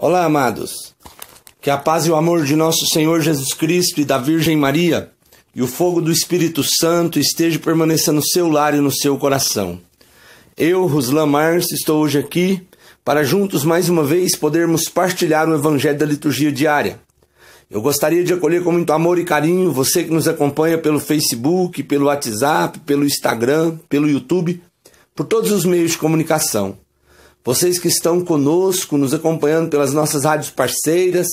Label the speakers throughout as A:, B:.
A: Olá, amados. Que a paz e o amor de nosso Senhor Jesus Cristo e da Virgem Maria e o fogo do Espírito Santo esteja permanecendo no seu lar e no seu coração. Eu, Ruslan Mars, estou hoje aqui para juntos mais uma vez podermos partilhar o evangelho da liturgia diária. Eu gostaria de acolher com muito amor e carinho você que nos acompanha pelo Facebook, pelo WhatsApp, pelo Instagram, pelo YouTube, por todos os meios de comunicação vocês que estão conosco, nos acompanhando pelas nossas rádios parceiras,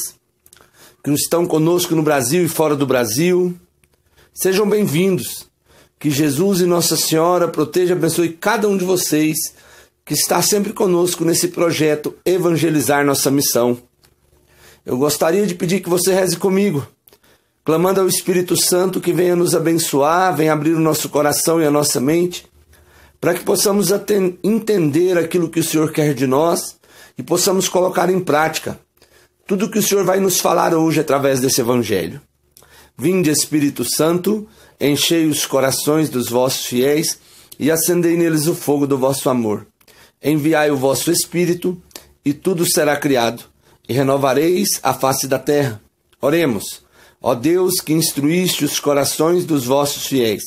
A: que estão conosco no Brasil e fora do Brasil. Sejam bem-vindos. Que Jesus e Nossa Senhora proteja e abençoe cada um de vocês que está sempre conosco nesse projeto Evangelizar Nossa Missão. Eu gostaria de pedir que você reze comigo, clamando ao Espírito Santo que venha nos abençoar, venha abrir o nosso coração e a nossa mente para que possamos entender aquilo que o Senhor quer de nós e possamos colocar em prática tudo o que o Senhor vai nos falar hoje através desse Evangelho. Vinde, Espírito Santo, enchei os corações dos vossos fiéis e acendei neles o fogo do vosso amor. Enviai o vosso Espírito, e tudo será criado, e renovareis a face da terra. Oremos, ó Deus que instruíste os corações dos vossos fiéis,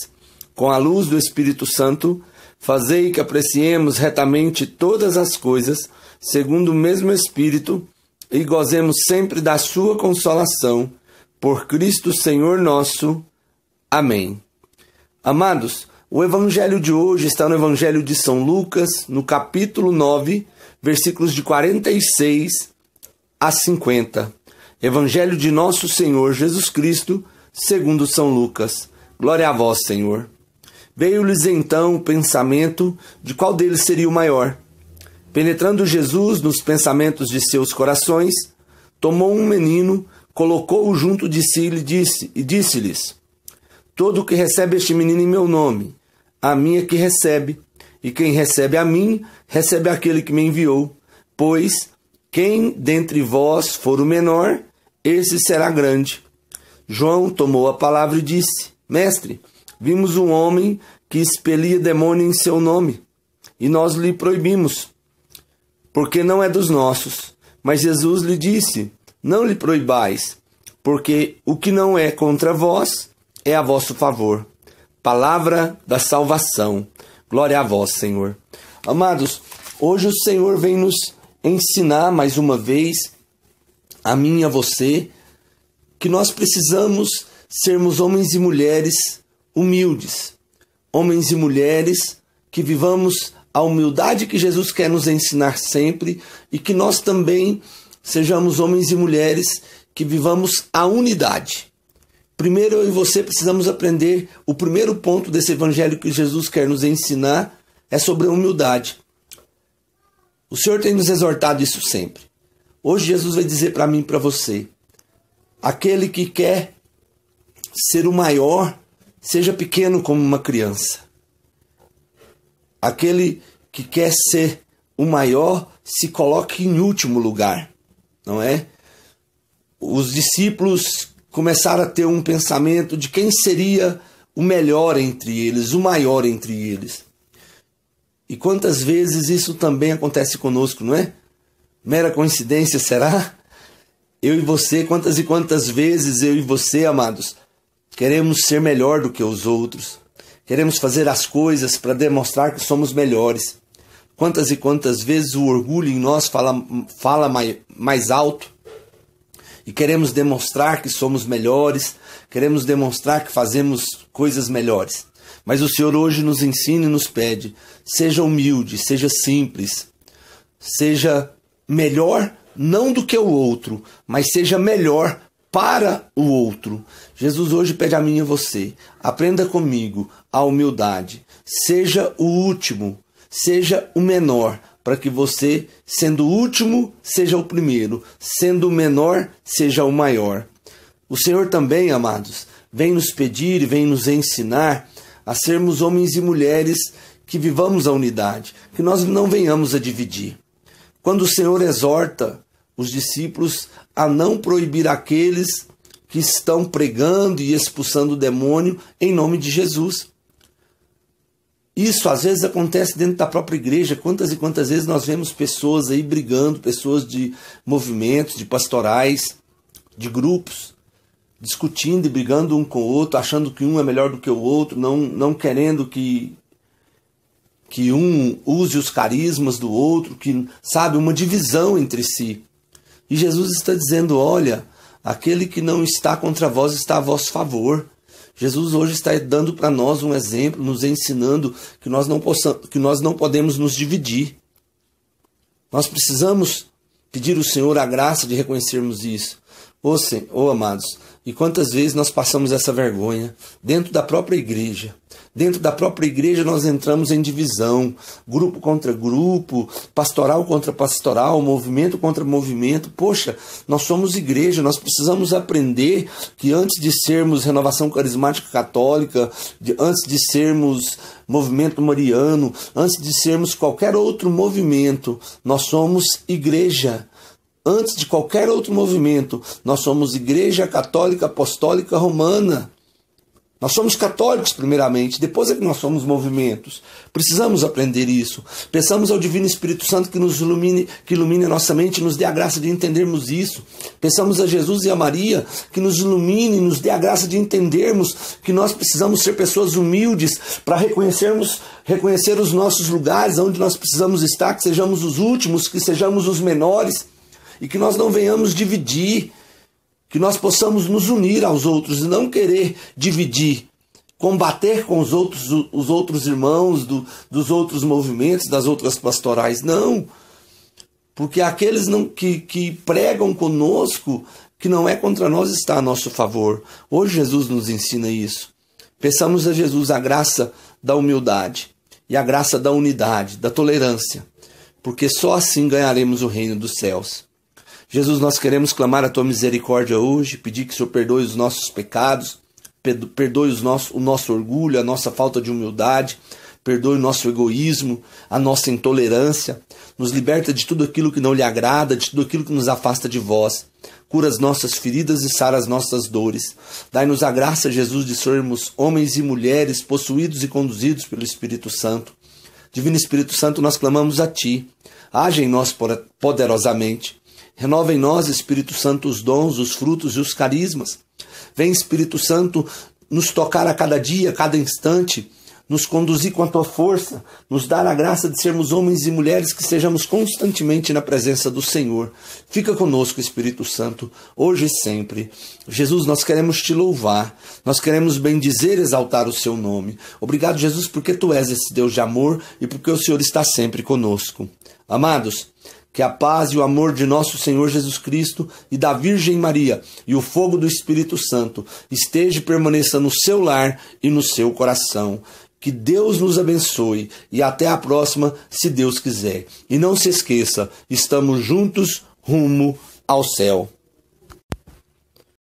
A: com a luz do Espírito Santo, Fazei que apreciemos retamente todas as coisas, segundo o mesmo Espírito, e gozemos sempre da Sua consolação, por Cristo Senhor nosso. Amém. Amados, o Evangelho de hoje está no Evangelho de São Lucas, no capítulo 9, versículos de 46 a 50. Evangelho de Nosso Senhor Jesus Cristo, segundo São Lucas. Glória a vós, Senhor. Veio-lhes então o pensamento de qual deles seria o maior. Penetrando Jesus nos pensamentos de seus corações, tomou um menino, colocou-o junto de si e disse-lhes: Todo que recebe este menino em meu nome, a mim é que recebe, e quem recebe a mim, recebe aquele que me enviou. Pois quem dentre vós for o menor, esse será grande. João tomou a palavra e disse: Mestre, Vimos um homem que expelia demônio em seu nome e nós lhe proibimos, porque não é dos nossos. Mas Jesus lhe disse: Não lhe proibais, porque o que não é contra vós é a vosso favor. Palavra da salvação. Glória a vós, Senhor. Amados, hoje o Senhor vem nos ensinar mais uma vez, a mim e a você, que nós precisamos sermos homens e mulheres humildes, homens e mulheres que vivamos a humildade que Jesus quer nos ensinar sempre e que nós também sejamos homens e mulheres que vivamos a unidade. Primeiro eu e você precisamos aprender o primeiro ponto desse evangelho que Jesus quer nos ensinar é sobre a humildade. O Senhor tem nos exortado isso sempre. Hoje Jesus vai dizer para mim e para você: aquele que quer ser o maior Seja pequeno como uma criança. Aquele que quer ser o maior se coloque em último lugar, não é? Os discípulos começaram a ter um pensamento de quem seria o melhor entre eles, o maior entre eles. E quantas vezes isso também acontece conosco, não é? Mera coincidência será? Eu e você, quantas e quantas vezes eu e você, amados, Queremos ser melhor do que os outros. Queremos fazer as coisas para demonstrar que somos melhores. Quantas e quantas vezes o orgulho em nós fala, fala mais, mais alto e queremos demonstrar que somos melhores, queremos demonstrar que fazemos coisas melhores. Mas o Senhor hoje nos ensina e nos pede: seja humilde, seja simples, seja melhor não do que o outro, mas seja melhor para o outro. Jesus hoje pede a mim e a você: aprenda comigo a humildade. Seja o último, seja o menor, para que você, sendo o último, seja o primeiro, sendo o menor, seja o maior. O Senhor também, amados, vem nos pedir e vem nos ensinar a sermos homens e mulheres que vivamos a unidade, que nós não venhamos a dividir. Quando o Senhor exorta os discípulos a não proibir aqueles que estão pregando e expulsando o demônio em nome de Jesus. Isso às vezes acontece dentro da própria igreja. Quantas e quantas vezes nós vemos pessoas aí brigando, pessoas de movimentos, de pastorais, de grupos, discutindo e brigando um com o outro, achando que um é melhor do que o outro, não, não querendo que, que um use os carismas do outro, que sabe, uma divisão entre si. E Jesus está dizendo: olha, aquele que não está contra vós está a vosso favor. Jesus hoje está dando para nós um exemplo, nos ensinando que nós não possam, que nós não podemos nos dividir. Nós precisamos pedir ao Senhor a graça de reconhecermos isso. Ô, sim, ou amados, e quantas vezes nós passamos essa vergonha dentro da própria igreja? Dentro da própria igreja nós entramos em divisão, grupo contra grupo, pastoral contra pastoral, movimento contra movimento. Poxa, nós somos igreja, nós precisamos aprender que antes de sermos renovação carismática católica, de, antes de sermos movimento mariano, antes de sermos qualquer outro movimento, nós somos igreja antes de qualquer outro movimento, nós somos Igreja Católica Apostólica Romana. Nós somos católicos, primeiramente, depois é que nós somos movimentos. Precisamos aprender isso. Pensamos ao Divino Espírito Santo que nos ilumine, que ilumine a nossa mente e nos dê a graça de entendermos isso. Pensamos a Jesus e a Maria que nos ilumine e nos dê a graça de entendermos que nós precisamos ser pessoas humildes para reconhecermos reconhecer os nossos lugares onde nós precisamos estar, que sejamos os últimos, que sejamos os menores e que nós não venhamos dividir, que nós possamos nos unir aos outros e não querer dividir, combater com os outros, os outros irmãos do, dos outros movimentos, das outras pastorais. Não! Porque aqueles não, que, que pregam conosco, que não é contra nós, está a nosso favor. Hoje Jesus nos ensina isso. Peçamos a Jesus a graça da humildade e a graça da unidade, da tolerância, porque só assim ganharemos o reino dos céus. Jesus, nós queremos clamar a tua misericórdia hoje, pedir que o Senhor perdoe os nossos pecados, perdoe os nosso, o nosso orgulho, a nossa falta de humildade, perdoe o nosso egoísmo, a nossa intolerância, nos liberta de tudo aquilo que não lhe agrada, de tudo aquilo que nos afasta de vós. Cura as nossas feridas e sara as nossas dores. Dai-nos a graça, Jesus, de sermos homens e mulheres possuídos e conduzidos pelo Espírito Santo. Divino Espírito Santo, nós clamamos a Ti. Age em nós poderosamente. Renova em nós, Espírito Santo, os dons, os frutos e os carismas. Vem, Espírito Santo, nos tocar a cada dia, a cada instante, nos conduzir com a tua força, nos dar a graça de sermos homens e mulheres que sejamos constantemente na presença do Senhor. Fica conosco, Espírito Santo, hoje e sempre. Jesus, nós queremos te louvar, nós queremos bendizer, exaltar o seu nome. Obrigado, Jesus, porque tu és esse Deus de amor e porque o Senhor está sempre conosco. Amados, que a paz e o amor de nosso Senhor Jesus Cristo e da Virgem Maria e o fogo do Espírito Santo esteja e permaneça no seu lar e no seu coração. Que Deus nos abençoe e até a próxima, se Deus quiser. E não se esqueça, estamos juntos rumo ao céu.